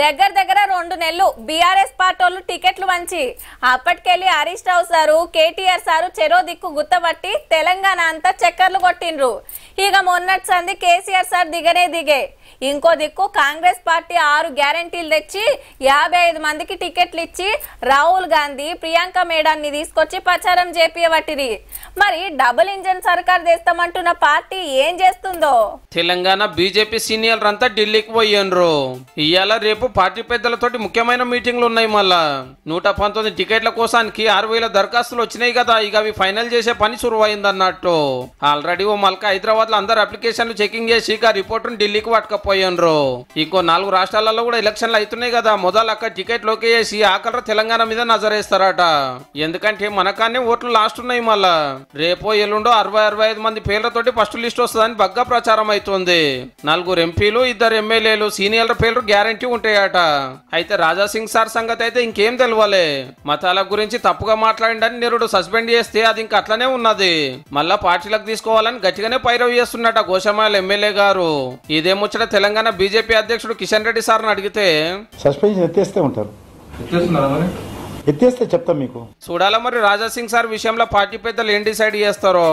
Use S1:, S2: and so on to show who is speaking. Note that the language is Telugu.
S1: దగ్గర దగ్గర రెండు నెలలు బీఆర్ఎస్ పార్టీ టికెట్లు మంచి అప్పటికెళ్లి హరీష్ రావు సారు కేటీఆర్ సారు చెరో దిక్కు గుత్తబట్టి తెలంగాణ అంతా చక్కర్లు కొట్టిండ్రు ఇక మొన్నటి సంది కేసీఆర్ సార్ దిగనే దిగే ఇంకో దిక్కు కాంగ్రెస్ పార్టీ ఆరు గ్యారంటీలు తెచ్చి యాభై మందికి టికెట్లు ఇచ్చి రాహుల్ గాంధీ ప్రియాంక మేడాన్ని తీసుకొచ్చి ప్రచారం చేపియవట్టిరి మరి డబుల్ ఇంజన్ సర్కార్ చేస్తామంటున్న పార్టీ ఏం చేస్తుందో
S2: తెలంగాణ బీజేపీ సీనియర్లు అంతా ఢిల్లీకి పోయినరు ఇవాళ రేపు పార్టీ పెద్దలతోటి ముఖ్యమైన మీటింగ్లు ఉన్నాయి మళ్ళా నూట పంతొమ్మిది టికెట్ల కోసానికి ఆరు వేల దరఖాస్తులు వచ్చినాయి కదా ఇక అవి ఫైనల్ చేసే పని అయిందన్నట్టు ఆల్రెడీ ఓ మల్క హైదరాబాద్ లో అందరు అప్లికేషన్లు చెకింగ్ చేసి ఇక రిపోర్టును ఢిల్లీకి పట్టుకపోయి పోయినరు ఇంకో నాలుగు రాష్ట్రాలలో కూడా ఎలక్షన్లు అవుతున్నాయి కదా మొదలక్క టికెట్ లోకేసి ఆఖర తెలంగాణ మీద నజరేస్తారట ఎందుకంటే మనకాన్నే ఓట్లు లాస్ట్ ఉన్నాయి మళ్ళా రేపో ఎల్లుండో అరవై అరవై ఐదు మంది పేర్లతోటి ఫస్ట్ లిస్ట్ వస్తుందని బగ్గా ప్రచారం అవుతుంది నలుగురు ఎంపీలు ఇద్దరు ఎమ్మెల్యేలు సీనియర్ల పేర్లు గ్యారంటీ ఉంటాయట అయితే రాజాసింగ్ సార్ సంగతి అయితే ఇంకేం తెలవాలి మతాల గురించి తప్పుగా మాట్లాడిందని నిరుడు సస్పెండ్ చేస్తే అది ఇంక అట్లనే ఉన్నది మళ్ళా పార్టీలకు తీసుకోవాలని గట్టిగానే పైరవి చేస్తున్నట గోషమాల ఎమ్మెల్యే గారు ఇదే ముచ్చట తెలంగాణ బీజేపీ అధ్యక్షుడు కిషన్ రెడ్డి సార్ని అడిగితే
S3: సస్పెన్షన్ ఎత్తేస్తే ఉంటారు ఎత్తేస్తే చెప్తాం మీకు
S2: చూడాలా మరి రాజాసింగ్ సార్ విషయంలో పార్టీ పెద్దలు ఏం డిసైడ్ చేస్తారో